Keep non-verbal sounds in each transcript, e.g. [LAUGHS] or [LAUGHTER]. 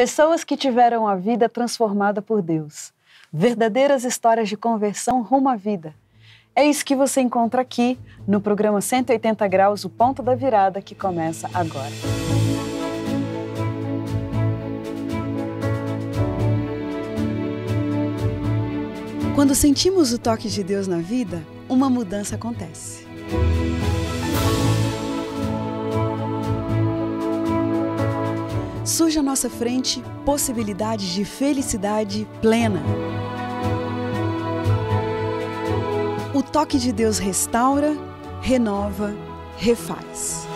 Pessoas que tiveram a vida transformada por Deus. Verdadeiras histórias de conversão rumo à vida. É isso que você encontra aqui no programa 180 Graus, o ponto da virada que começa agora. Quando sentimos o toque de Deus na vida, uma mudança acontece. surge à nossa frente possibilidades de felicidade plena. O toque de Deus restaura, renova, refaz.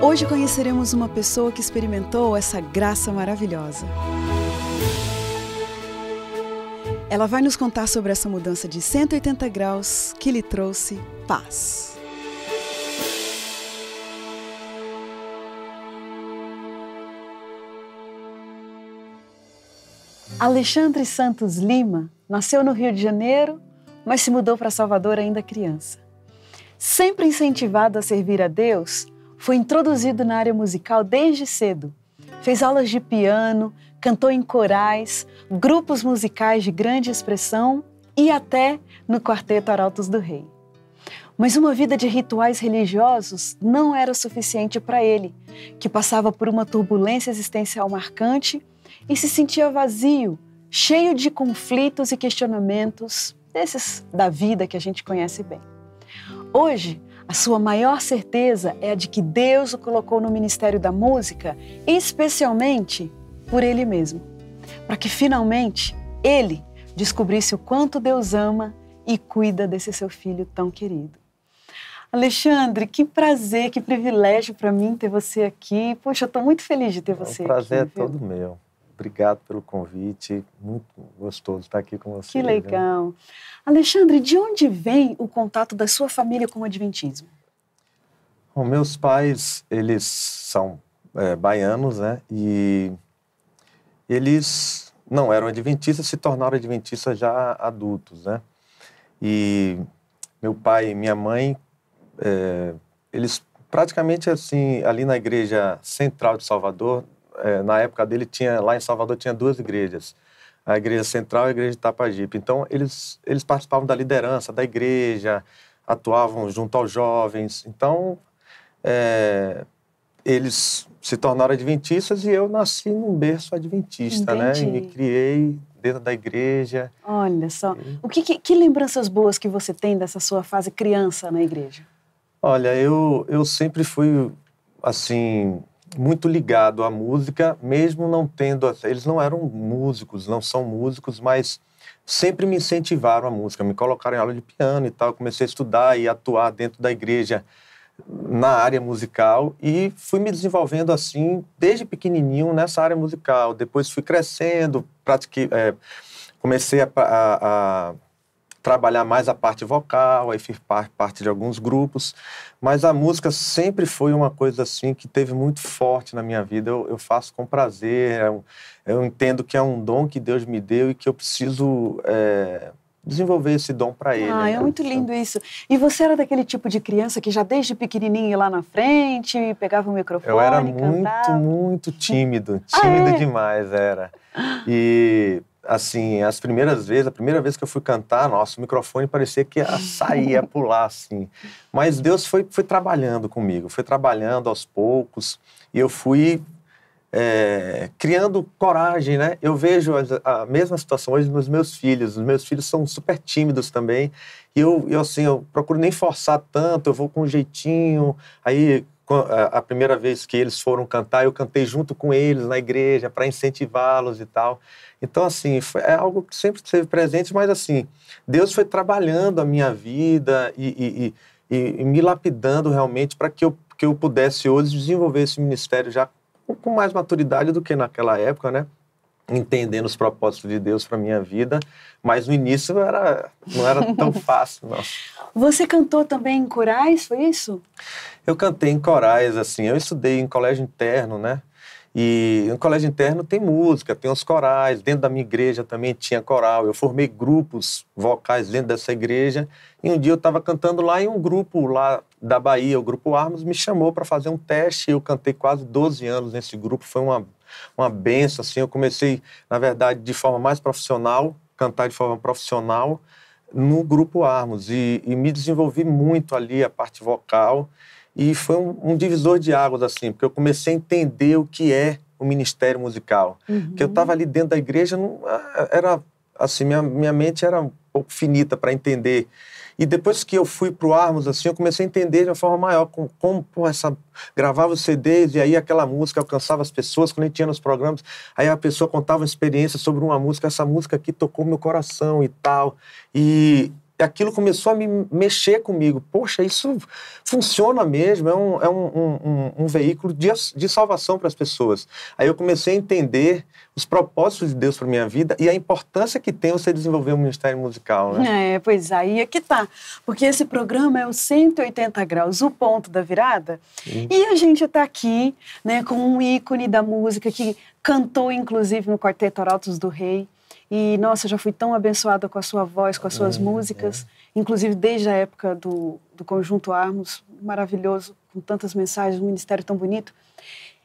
Hoje conheceremos uma pessoa que experimentou essa graça maravilhosa. Ela vai nos contar sobre essa mudança de 180 graus que lhe trouxe paz. Alexandre Santos Lima nasceu no Rio de Janeiro, mas se mudou para Salvador ainda criança. Sempre incentivado a servir a Deus, foi introduzido na área musical desde cedo fez aulas de piano, cantou em corais, grupos musicais de grande expressão e até no quarteto Arautos do Rei. Mas uma vida de rituais religiosos não era suficiente para ele, que passava por uma turbulência existencial marcante e se sentia vazio, cheio de conflitos e questionamentos, esses da vida que a gente conhece bem. Hoje, a sua maior certeza é a de que Deus o colocou no ministério da música, especialmente por ele mesmo, para que finalmente ele descobrisse o quanto Deus ama e cuida desse seu filho tão querido. Alexandre, que prazer, que privilégio para mim ter você aqui. Poxa, eu estou muito feliz de ter é um você aqui. O prazer é todo meu obrigado pelo convite. Muito gostoso estar aqui com você. Que né? legal. Né? Alexandre, de onde vem o contato da sua família com o Adventismo? Bom, meus pais, eles são é, baianos, né? E eles não eram adventistas, se tornaram adventistas já adultos, né? E meu pai e minha mãe, é, eles praticamente assim, ali na igreja central de Salvador, é, na época dele tinha lá em Salvador tinha duas igrejas, a igreja central e a igreja de Tapajipe. Então eles eles participavam da liderança da igreja, atuavam junto aos jovens. Então é, eles se tornaram adventistas e eu nasci num berço adventista, Entendi. né? E me criei dentro da igreja. Olha só, o que, que, que, lembranças boas que você tem dessa sua fase criança na igreja? Olha, eu eu sempre fui assim muito ligado à música, mesmo não tendo. Eles não eram músicos, não são músicos, mas sempre me incentivaram à música, me colocaram em aula de piano e tal. Comecei a estudar e atuar dentro da igreja na área musical e fui me desenvolvendo assim desde pequenininho nessa área musical. Depois fui crescendo, pratiquei, é, comecei a, a, a trabalhar mais a parte vocal, aí fiz parte de alguns grupos, mas a música sempre foi uma coisa assim que teve muito forte na minha vida. Eu, eu faço com prazer, eu, é eu, entendo que é um dom que Deus me deu e que eu preciso é, desenvolver esse dom para ele. Ah, é né? muito lindo então isso. E você era daquele tipo de criança que já desde pequenininho ia lá na frente, pegava o microfone, Eu era muito, cantava. muito tímido, ah, tímido ah, é? demais era. E assim, as primeiras vezes, a primeira vez que eu fui cantar, nossa, o microfone parecia que ia sair, ia pular, assim. Mas Deus foi, foi trabalhando comigo, foi trabalhando aos poucos, e eu fui é, criando coragem, né? Eu vejo a, a, mesma situação hoje nos meus filhos, os meus filhos são super tímidos também, e eu, eu assim, eu procuro nem forçar tanto, eu vou com um jeitinho, aí a primeira vez que eles foram cantar, eu cantei junto com eles na igreja para incentivá-los e tal. Então, assim, foi, é algo que sempre esteve presente, mas, assim, Deus foi trabalhando a minha vida e, e, e, e me lapidando realmente para que eu, que eu pudesse hoje desenvolver esse ministério já com mais maturidade do que naquela época, né? entendendo os propósitos de Deus para minha vida, mas no início era, não era tão [LAUGHS] fácil, não. Você cantou também em corais, foi isso? Eu cantei em corais, assim, eu estudei em colégio interno, né? E no colégio interno tem música, tem os corais, dentro da minha igreja também tinha coral. Eu formei grupos vocais dentro dessa igreja. E um dia eu estava cantando lá e um grupo lá da Bahia, o Grupo Armos, me chamou para fazer um teste. Eu cantei quase 12 anos nesse grupo, foi uma uma benção, assim. Eu comecei, na verdade, de forma mais profissional, cantar de forma profissional no grupo Armos e, e me desenvolvi muito ali a parte vocal e foi um, um, divisor de águas assim, porque eu comecei a entender o que é o ministério musical, uhum. que eu estava ali dentro da igreja, não, ah, era assim minha, minha mente era um pouco finita para entender e depois que eu fui pro Armos, assim, eu comecei a entender de uma forma maior como, como essa, gravava os CDs e aí aquela música alcançava as pessoas quando a gente tinha nos programas. Aí a pessoa contava uma experiência sobre uma música, essa música aqui tocou meu coração e tal. E e aquilo começou a me mexer comigo. Poxa, isso funciona mesmo, é um, é um, um, um veículo de, de salvação para as pessoas. Aí eu comecei a entender os propósitos de Deus para minha vida e a importância que tem você desenvolver um ministério musical, né? É, pois aí é que tá. Porque esse programa é o 180 graus, o ponto da virada. Sim. E a gente está aqui, né, com um ícone da música que cantou inclusive no Quarteto Arautos do Rei, e nossa, já fui tão abençoada com a sua voz, com as suas é, músicas, é. inclusive desde a época do, do Conjunto Armos, maravilhoso, com tantas mensagens, um ministério tão bonito.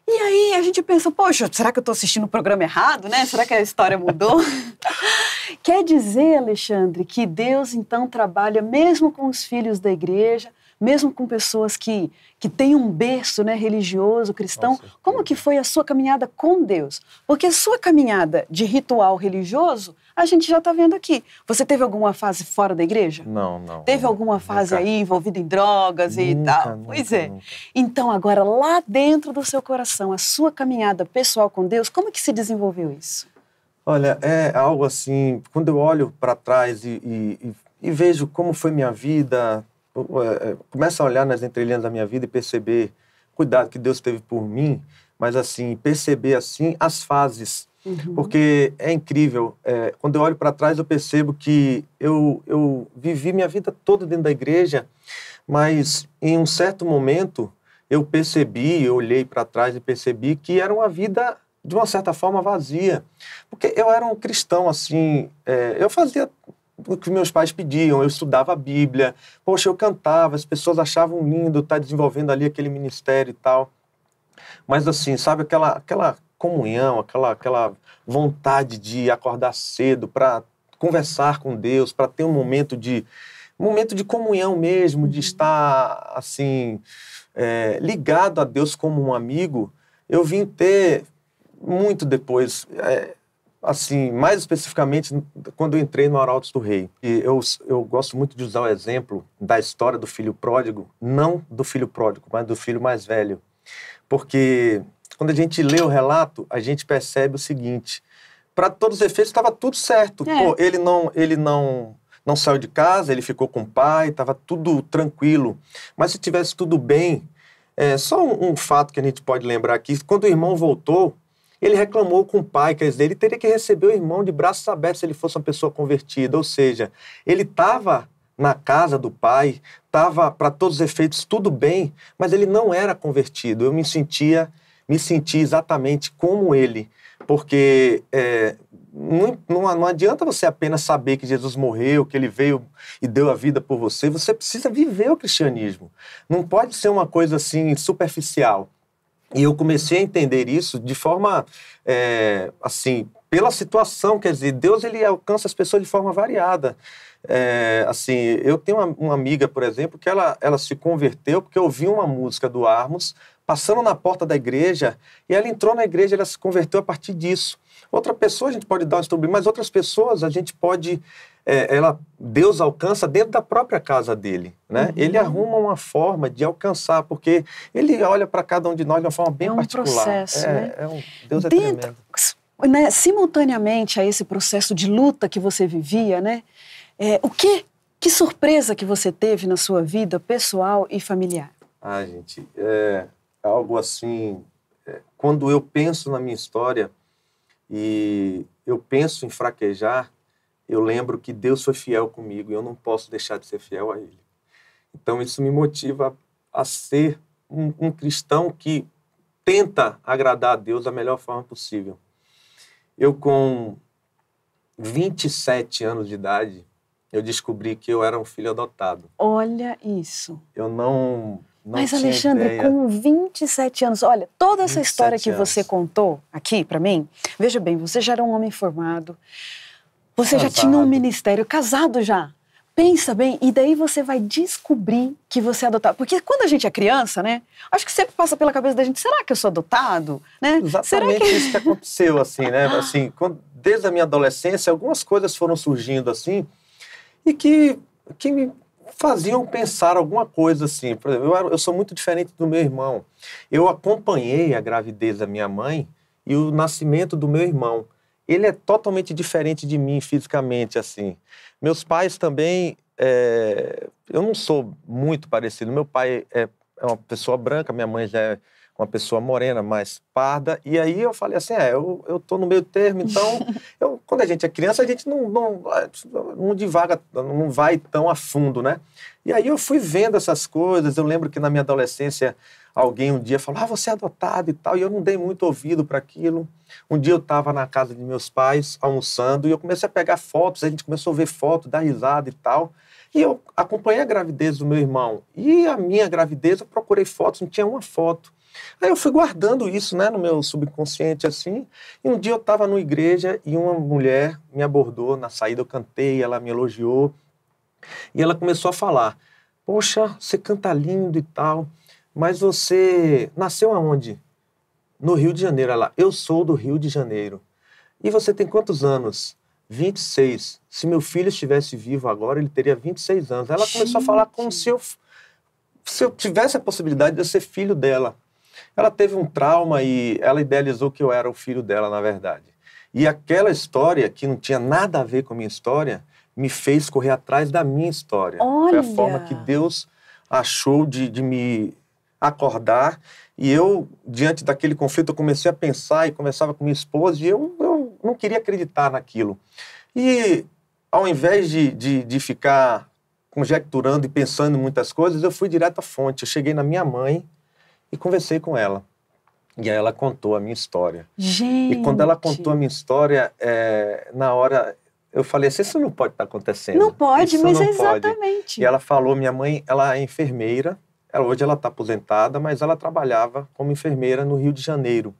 E aí a gente pensa, poxa, será que eu estou assistindo o programa errado, né? Será que a história mudou? [LAUGHS] Quer dizer, Alexandre, que Deus então trabalha mesmo com os filhos da igreja, mesmo com pessoas que, que têm um berço né, religioso, cristão. Nossa, como que foi a sua caminhada com Deus? Porque a sua caminhada de ritual religioso a gente já está vendo aqui. Você teve alguma fase fora da igreja? Não, não. Teve alguma fase nunca. aí envolvida em drogas nunca, e tal? Nunca, pois é. Então, agora, lá dentro do seu coração, a sua caminhada pessoal com Deus, como é que se desenvolveu isso? Olha, é algo assim, quando eu olho para trás e, e, e vejo como foi minha vida, é, é, começa a olhar nas entrelinhas da minha vida e perceber cuidado que Deus teve por mim, mas assim perceber assim as fases Uhum. Porque é incrível. É, quando eu olho para trás, eu percebo que eu, eu vivi minha vida toda dentro da igreja, mas em um certo momento eu percebi, eu olhei para trás e percebi que era uma vida de uma certa forma vazia, porque eu era um cristão assim, é, eu fazia o que meus pais pediam, eu estudava a Bíblia, poxa, eu cantava, as pessoas achavam lindo estar tá desenvolvendo ali aquele ministério e tal, mas assim, sabe aquela aquela comunhão, aquela, aquela vontade de acordar cedo para conversar com Deus, para ter um momento de momento de comunhão mesmo, de estar assim é, ligado a Deus como um amigo, eu vim ter muito depois, é, assim, mais especificamente quando eu entrei no Arautos do Rei. E eu, eu gosto muito de usar o exemplo da história do filho pródigo, não do filho pródigo, mas do filho mais velho. Porque quando a gente lê o relato, a gente percebe o seguinte: para todos os efeitos estava tudo certo. É. Pô, ele não, ele não, não saiu de casa, ele ficou com o pai, estava tudo tranquilo. Mas se tivesse tudo bem, é, só um, um, fato que a gente pode lembrar aqui: quando o irmão voltou, ele reclamou com o pai, quer dizer, ele teria que receber o irmão de braços abertos se ele fosse uma pessoa convertida. Ou seja, ele estava na casa do pai, estava para todos os efeitos tudo bem, mas ele não era convertido. Eu me sentia me sentir exatamente como ele. Porque é, não, não, adianta você apenas saber que Jesus morreu, que ele veio e deu a vida por você. Você precisa viver o cristianismo. Não pode ser uma coisa assim superficial. E eu comecei a entender isso de forma é, assim, pela situação. Quer dizer, Deus ele alcança as pessoas de forma variada. É, assim, eu tenho uma, uma, amiga, por exemplo, que ela, ela se converteu porque ouviu uma música do Armos passando na porta da igreja, e ela entrou na igreja, ela se converteu a partir disso. Outra pessoa a gente pode dar um estudo mas outras pessoas a gente pode. É, ela, Deus alcança dentro da própria casa dele. Né? Uhum. Ele arruma uma forma de alcançar, porque ele olha para cada um de nós de uma forma bem é um particular. Processo, é, né? é um Deus é dentro, é tremendo. Né, simultaneamente a esse processo de luta que você vivia, né? É, o que, que surpresa que você teve na sua vida pessoal e familiar? Ah, gente, é, algo assim. É, quando eu penso na minha história e eu penso em fraquejar, eu lembro que Deus foi fiel comigo e eu não posso deixar de ser fiel a Ele. Então, isso me motiva a ser um, um cristão que tenta agradar a Deus da melhor forma possível. Eu, com 27 anos de idade, eu descobri que eu era um filho adotado. Olha isso. Eu não não Mas, Alexandre, ideia. com 27 anos, olha, toda essa história que anos. você contou aqui para mim, veja bem, você já era um homem formado, você casado. já tinha um ministério, casado já. Pensa bem, e daí você vai descobrir que você é adotado. Porque quando a gente é criança, né? Acho que sempre passa pela cabeça da gente, será que eu sou adotado? Né? Exatamente que... isso que aconteceu, assim, né? [LAUGHS] Assim, quando, desde a minha adolescência, algumas coisas foram surgindo assim, e que, que me faziam pensar alguma coisa assim. Por exemplo, eu, eu sou muito diferente do meu irmão. Eu acompanhei a gravidez da minha mãe e o nascimento do meu irmão. Ele é totalmente diferente de mim fisicamente, assim. Meus pais também é, eu não sou muito parecido. Meu pai é, é, uma pessoa branca, minha mãe já é uma pessoa morena, mais parda. E aí eu falei assim, é, eu, eu tô no meio termo, então... [LAUGHS] eu, quando a gente é criança, a gente não, não, não divaga, não vai tão a fundo, né? E aí eu fui vendo essas coisas. Eu lembro que na minha adolescência alguém um dia falou, ah, você é adotado e tal. E eu não dei muito ouvido para aquilo. Um dia eu estava na casa de meus pais, almoçando, e eu comecei a pegar fotos. A gente começou a ver fotos, dar risada e tal. E eu acompanhei a gravidez do meu irmão. E a minha gravidez, eu procurei fotos, não tinha uma foto. Aí eu fui guardando isso, né, no meu subconsciente assim. E um dia eu estava numa igreja e uma mulher me abordou na saída, eu cantei, ela me elogiou. E ela começou a falar: "Poxa, você canta lindo e tal, mas você nasceu aonde?" No Rio de Janeiro, ela: "Eu sou do Rio de Janeiro." E você tem quantos anos? 26. Se meu filho estivesse vivo agora, ele teria 26 anos. Ela Gente. começou a falar como se eu, se eu tivesse a possibilidade de eu ser filho dela. Ela teve um trauma e ela idealizou que eu era o filho dela, na verdade. E aquela história, que não tinha nada a ver com a minha história, me fez correr atrás da minha história. Olha. Foi a forma que Deus achou de, de me acordar. E eu, diante daquele conflito, eu comecei a pensar e conversava com minha esposa, e eu, eu não queria acreditar naquilo. E ao invés de, de, de ficar conjecturando e pensando em muitas coisas, eu fui direto à fonte. Eu cheguei na minha mãe, e conversei com ela. E aí ela contou a minha história. Gente. E quando ela contou a minha história, é, na hora eu falei assim, isso não pode estar tá acontecendo. Não pode, isso mas não é exatamente. Pode. E ela falou, minha mãe, ela é enfermeira, ela, hoje ela está aposentada, mas ela trabalhava como enfermeira no Rio de Janeiro.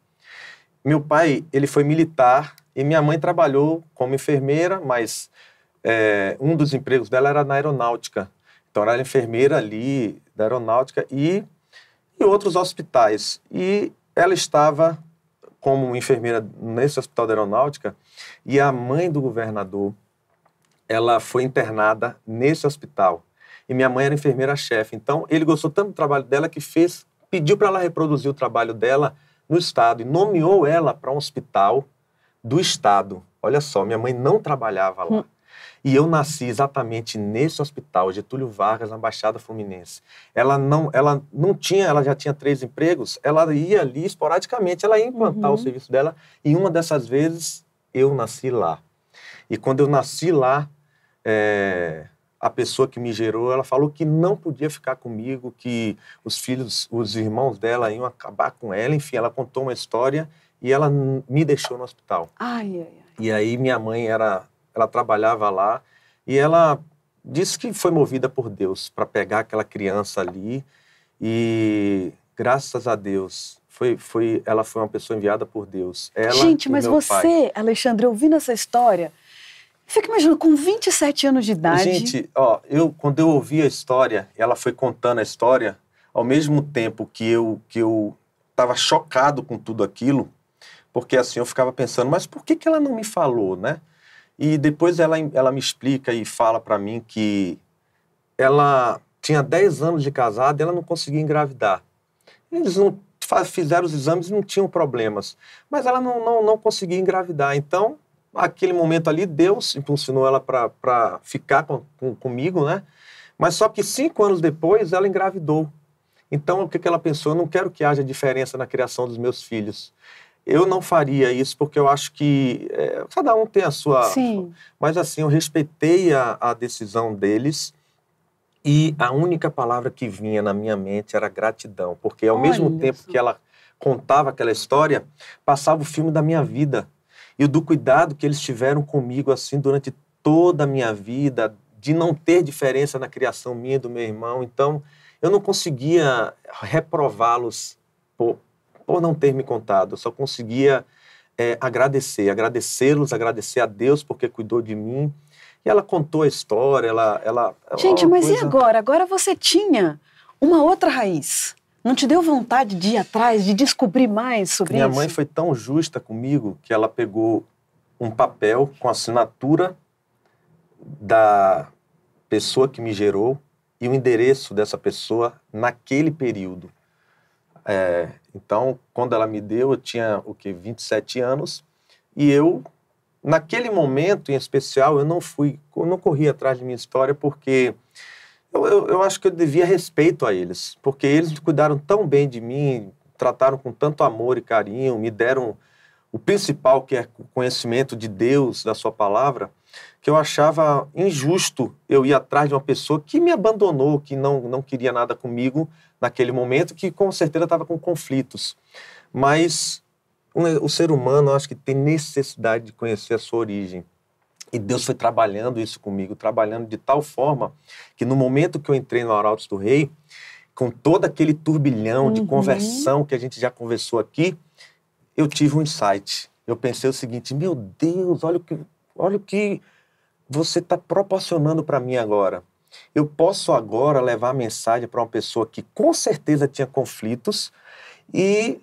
Meu pai, ele foi militar e minha mãe trabalhou como enfermeira, mas é, um dos empregos dela era na aeronáutica. Então ela era enfermeira ali da aeronáutica e e outros hospitais. E ela estava como enfermeira nesse hospital da aeronáutica e a mãe do governador, ela foi internada nesse hospital. E minha mãe era enfermeira-chefe. Então, ele gostou tanto do trabalho dela que fez, pediu para ela reproduzir o trabalho dela no estado e nomeou ela para um hospital do estado. Olha só, minha mãe não trabalhava lá. E eu nasci exatamente nesse hospital, Getúlio Vargas, na Baixada Fluminense. Ela não, ela não tinha, ela já tinha três empregos, ela ia ali esporadicamente, ela ia implantar uhum. o serviço dela, e uma dessas vezes eu nasci lá. E quando eu nasci lá, é, a pessoa que me gerou, ela falou que não podia ficar comigo, que os filhos, os irmãos dela iam acabar com ela. Enfim, ela contou uma história e ela me deixou no hospital. Ai, ai, ai. E aí minha mãe era ela trabalhava lá e ela disse que foi movida por Deus para pegar aquela criança ali e graças a Deus foi, foi ela foi uma pessoa enviada por Deus. Ela Gente, mas você, pai. Alexandre, ouvindo essa história, fica imaginando com 27 anos de idade. Gente, ó, eu quando eu ouvi a história, ela foi contando a história ao mesmo tempo que eu que eu estava chocado com tudo aquilo, porque assim eu ficava pensando, mas por que que ela não me falou, né? E depois ela, ela me explica e fala para mim que ela tinha 10 anos de casada e ela não conseguia engravidar. Eles não fizeram os exames e não tinham problemas. Mas ela não, não, não conseguia engravidar. Então, aquele momento ali, Deus impulsionou ela para ficar com, com, comigo, né? Mas só que cinco anos depois, ela engravidou. Então, o que, que ela pensou? Eu não quero que haja diferença na criação dos meus filhos. Eu não faria isso porque eu acho que é, cada um tem a sua. Sim. Mas assim, eu respeitei a, a decisão deles. E a única palavra que vinha na minha mente era gratidão, porque ao Olha mesmo isso. tempo que ela contava aquela história, passava o filme da minha vida e do cuidado que eles tiveram comigo assim durante toda a minha vida, de não ter diferença na criação minha e do meu irmão. Então, eu não conseguia reprová-los por, por não ter me contado. Eu só conseguia é, agradecer, agradecê-los, agradecer a Deus porque cuidou de mim. E ela contou a história, ela. ela Gente, é mas coisa... e agora? Agora você tinha uma outra raiz. Não te deu vontade de ir atrás, de descobrir mais sobre Minha isso? Minha mãe foi tão justa comigo que ela pegou um papel com a assinatura da pessoa que me gerou e o endereço dessa pessoa naquele período. É, então, quando ela me deu, eu tinha o que 27 anos e eu naquele momento em especial eu não fui, eu não corri atrás de minha história porque eu, eu, eu acho que eu devia respeito a eles, porque eles cuidaram tão bem de mim, trataram com tanto amor e carinho, me deram o principal que é o conhecimento de Deus, da sua palavra, que eu achava injusto eu ir atrás de uma pessoa que me abandonou, que não, não queria nada comigo, naquele momento, que com certeza estava com conflitos. Mas né, o ser humano, acho que tem necessidade de conhecer a sua origem. E Deus foi trabalhando isso comigo, trabalhando de tal forma que no momento que eu entrei no Arautos do Rei, com todo aquele turbilhão uhum. de conversão que a gente já conversou aqui, eu tive um insight. Eu pensei o seguinte: meu Deus, olha o que, olha o que você está proporcionando para mim agora. Eu posso agora levar a mensagem para uma pessoa que com certeza tinha conflitos e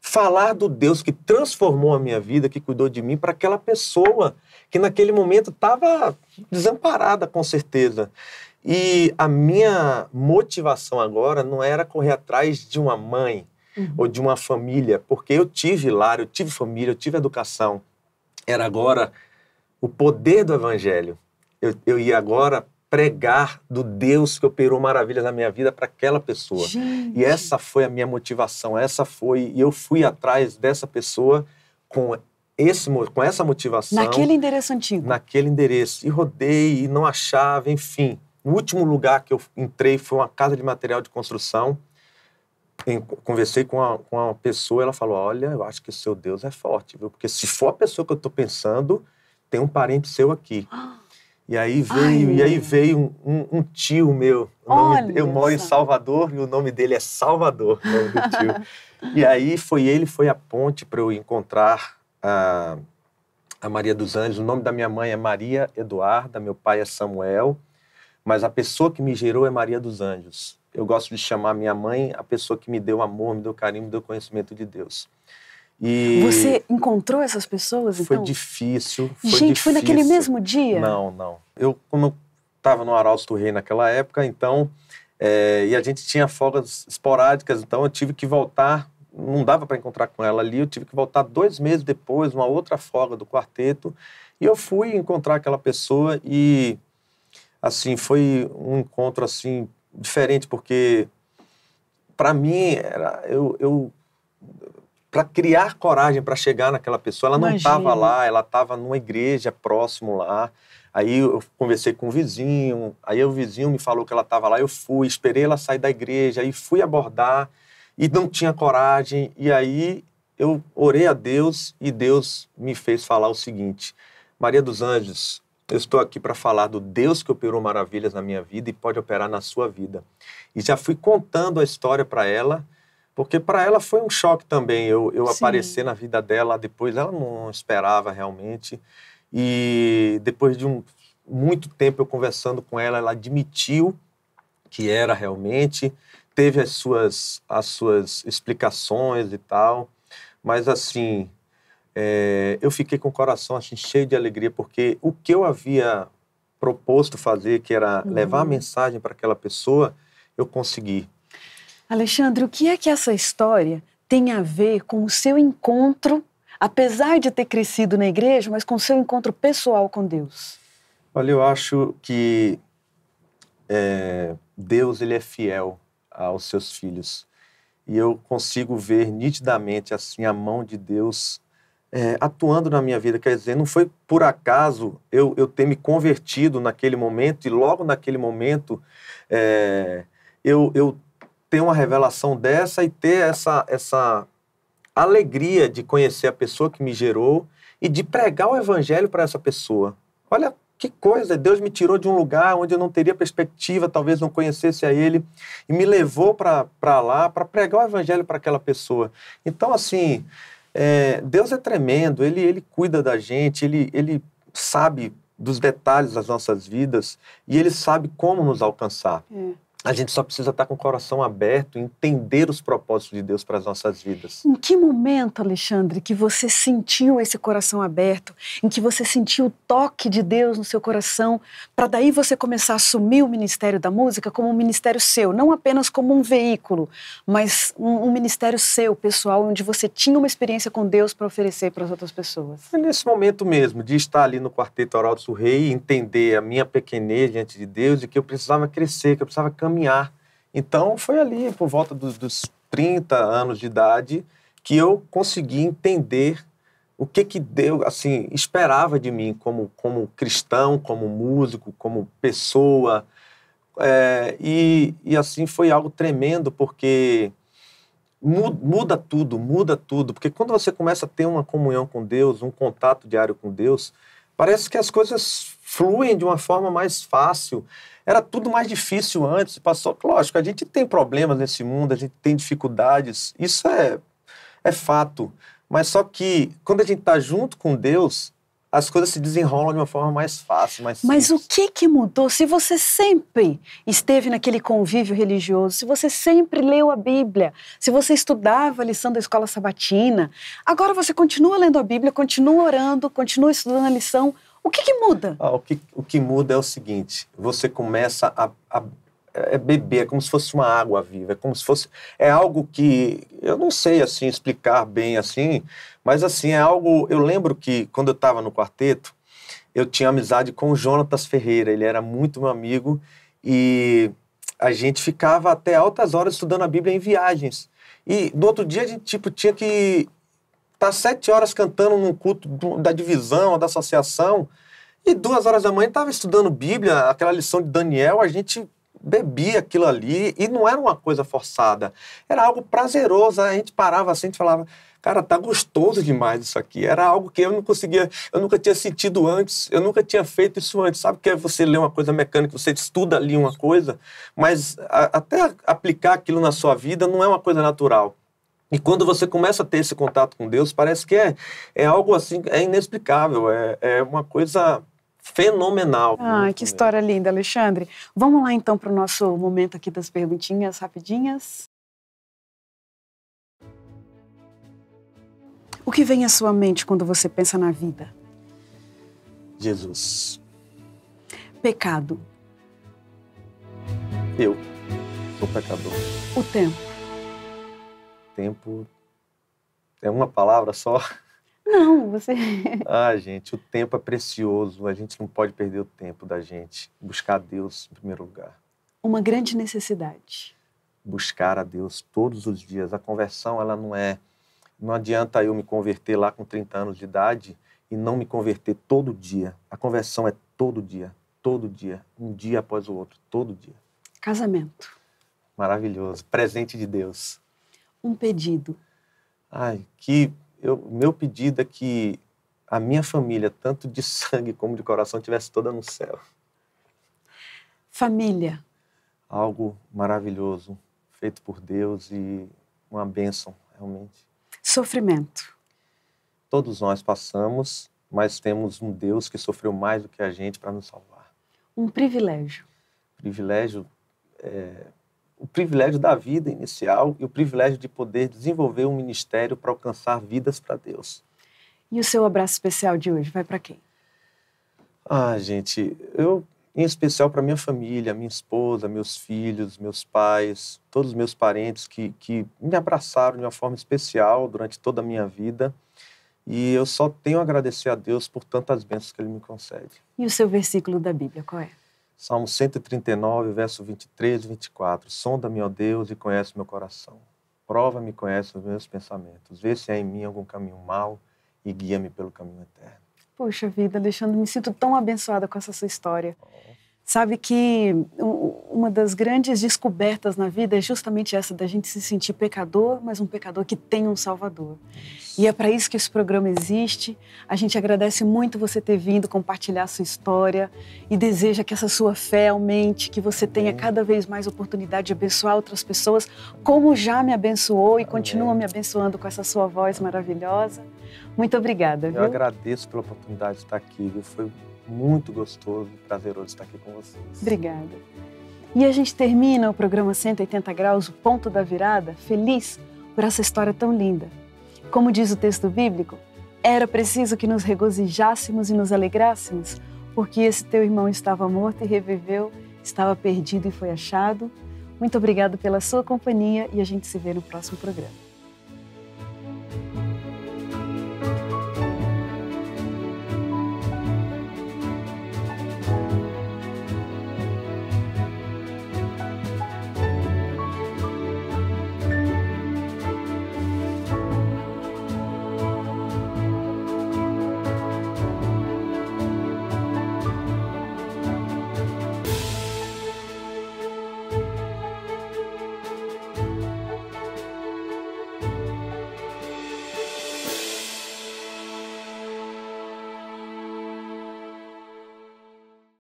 falar do Deus que transformou a minha vida, que cuidou de mim, para aquela pessoa que naquele momento estava desamparada, com certeza. E a minha motivação agora não era correr atrás de uma mãe uhum. ou de uma família, porque eu tive lar, eu tive família, eu tive educação. Era agora o poder do evangelho. Eu, eu ia agora pregar do Deus que operou maravilhas na minha vida para aquela pessoa. Gente. E essa foi a minha motivação, essa foi. E eu fui atrás dessa pessoa com esse, com essa motivação. Naquele endereço antigo. Naquele endereço. E rodei, e não achava, enfim. o último lugar que eu entrei foi uma casa de material de construção. Em, conversei com uma, com uma pessoa, ela falou: Olha, eu acho que o seu Deus é forte, viu? Porque se for a pessoa que eu estou pensando, tem um parente seu aqui. Ah. E aí veio, Ai, e aí veio um, um, um tio meu. Nome, eu moro em Salvador e o nome dele é Salvador, nome do tio. [LAUGHS] e aí foi ele, foi a ponte para eu encontrar a, a Maria dos Anjos. O nome da minha mãe é Maria Eduarda, meu pai é Samuel, mas a pessoa que me gerou é Maria dos Anjos. Eu gosto de chamar minha mãe a pessoa que me deu amor, me deu carinho, me deu conhecimento de Deus. E Você encontrou essas pessoas? Então? Foi difícil. Foi Gente, difícil. foi naquele mesmo dia? Não, não. Eu, como eu estava no Arauto do Rei naquela época, então. É, e a gente tinha folgas esporádicas, então eu tive que voltar. Não dava para encontrar com ela ali, eu tive que voltar dois meses depois, uma outra folga do quarteto. E eu fui encontrar aquela pessoa e, assim, foi um encontro, assim, diferente, porque, para mim, era, eu, eu para criar coragem para chegar naquela pessoa. Ela Imagina. não estava lá, ela estava numa igreja próximo lá. Aí eu conversei com o vizinho, aí o vizinho me falou que ela estava lá, eu fui, esperei ela sair da igreja, aí fui abordar e não tinha coragem. E aí eu orei a Deus e Deus me fez falar o seguinte: Maria dos Anjos, eu estou aqui para falar do Deus que operou maravilhas na minha vida e pode operar na sua vida. E já fui contando a história para ela porque para ela foi um choque também eu, eu aparecer na vida dela depois. Ela não esperava realmente. E depois de um, muito tempo eu conversando com ela, ela admitiu que era realmente, teve as suas, as suas explicações e tal. Mas assim, é, eu fiquei com o coração assim, cheio de alegria, porque o que eu havia proposto fazer, que era uhum. levar a uhum. mensagem para aquela pessoa, eu consegui. Alexandre, o que é que essa história tem a ver com o seu encontro, apesar de ter crescido na igreja, mas com o seu encontro pessoal com Deus? Olha, eu acho que é, Deus ele é fiel aos seus filhos e eu consigo ver nitidamente assim a mão de Deus é, atuando na minha vida. Quer dizer, não foi por acaso eu, eu ter me convertido naquele momento e logo naquele momento é, eu, eu ter uma revelação dessa e ter essa, essa alegria de conhecer a pessoa que me gerou e de pregar o evangelho para essa pessoa. Olha que coisa, Deus me tirou de um lugar onde eu não teria perspectiva, talvez não conhecesse a Ele, e me levou para lá para pregar o evangelho para aquela pessoa. Então, assim, é, Deus é tremendo, ele, ele cuida da gente, ele, ele sabe dos detalhes das nossas vidas e ele sabe como nos alcançar. É. A gente só precisa estar com o coração aberto e entender os propósitos de Deus para as nossas vidas. Em que momento, Alexandre, que você sentiu esse coração aberto, em que você sentiu o toque de Deus no seu coração, para daí você começar a assumir o ministério da música como um ministério seu, não apenas como um veículo, mas um, um ministério seu, pessoal, onde você tinha uma experiência com Deus para oferecer para as outras pessoas? É nesse momento mesmo, de estar ali no Quarteto Oral do Rei, entender a minha pequenez diante de Deus e que eu precisava crescer, que eu precisava caminhar caminhar. Então foi ali, por volta dos, dos 30 anos de idade, que eu consegui entender o que que Deus assim esperava de mim como como cristão, como músico, como pessoa. É, e, e assim foi algo tremendo porque muda tudo, muda tudo, porque quando você começa a ter uma comunhão com Deus, um contato diário com Deus, parece que as coisas fluem de uma forma mais fácil. Era tudo mais difícil antes, passou. Lógico, a gente tem problemas nesse mundo, a gente tem dificuldades, isso é, é fato. Mas só que quando a gente está junto com Deus, as coisas se desenrolam de uma forma mais fácil, mais Mas simples. o que, que mudou? Se você sempre esteve naquele convívio religioso, se você sempre leu a Bíblia, se você estudava a lição da escola sabatina, agora você continua lendo a Bíblia, continua orando, continua estudando a lição. O que, que muda? Ah, o, que, o que muda é o seguinte: você começa a, a é beber, é como se fosse uma água viva, é como se fosse é algo que eu não sei assim explicar bem assim, mas assim é algo. Eu lembro que quando eu estava no quarteto, eu tinha amizade com o Jonatas Ferreira, ele era muito meu amigo e a gente ficava até altas horas estudando a Bíblia em viagens. E no outro dia a gente tipo tinha que Tá sete horas cantando num culto da divisão, da associação, e duas horas da manhã estava estudando Bíblia, aquela lição de Daniel, a gente bebia aquilo ali e não era uma coisa forçada, era algo prazeroso. A gente parava assim, a gente falava, cara, tá gostoso demais isso aqui. Era algo que eu não conseguia, eu nunca tinha sentido antes, eu nunca tinha feito isso antes. Sabe que é você ler uma coisa mecânica, você estuda ali uma coisa, mas a, até aplicar aquilo na sua vida não é uma coisa natural. E quando você começa a ter esse contato com Deus, parece que é, é algo assim, é inexplicável, é, é uma coisa fenomenal. Né? Ah, que história linda, Alexandre. Vamos lá então para o nosso momento aqui das perguntinhas rapidinhas. O que vem à sua mente quando você pensa na vida? Jesus. Pecado. Eu sou pecador. O tempo tempo é uma palavra só? Não, você. [LAUGHS] ah, gente, o tempo é precioso, a gente não pode perder o tempo da gente. Buscar Deus em primeiro lugar. Uma grande necessidade. Buscar a Deus todos os dias. A conversão, ela não é. Não adianta eu me converter lá com 30 anos de idade e não me converter todo dia. A conversão é todo dia, todo dia, um dia após o outro, todo dia. Casamento. Maravilhoso. Presente de Deus um pedido? Ai, que eu, meu pedido é que a minha família, tanto de [LAUGHS] sangue como de coração, tivesse toda no céu. Família. Algo maravilhoso, feito por Deus e uma bênção, realmente. Sofrimento. Todos nós passamos, mas temos um Deus que sofreu mais do que a gente para nos salvar. Um privilégio. Privilégio é o privilégio da vida inicial e o privilégio de poder desenvolver um ministério para alcançar vidas para Deus. E o seu abraço especial de hoje vai para quem? Ah, gente, eu em especial para minha família, minha esposa, meus filhos, meus pais, todos os meus parentes que, que me abraçaram de uma forma especial durante toda a minha vida. E eu só tenho a agradecer a Deus por tantas bênçãos que Ele me concede. E o seu versículo da Bíblia, qual é? Salmo 139, verso 23 e 24. Sonda-me, ó Deus, e conhece meu coração. Prova-me e conhece os meus pensamentos. Vê se há em mim algum caminho mau e guia-me pelo caminho eterno. Poxa vida, Alexandre, me sinto tão abençoada com essa sua história. Oh. Sabe que uma das grandes descobertas na vida é justamente essa da gente se sentir pecador, mas um pecador que tem um Salvador. E é para isso que esse programa existe. A gente agradece muito você ter vindo compartilhar a sua história e deseja que essa sua fé aumente, que você tenha cada vez mais oportunidade de abençoar outras pessoas, como já me abençoou e continua me abençoando com essa sua voz maravilhosa. Muito obrigada. Eu agradeço pela oportunidade de estar aqui. Foi muito gostoso, prazeroso estar aqui com vocês. Obrigada. E a gente termina o programa 180 Graus, o ponto da virada, feliz por essa história tão linda. Como diz o texto bíblico, era preciso que nos regozijássemos e nos alegrássemos, porque esse teu irmão estava morto e reviveu, estava perdido e foi achado. Muito obrigado pela sua companhia e a gente se vê no próximo programa.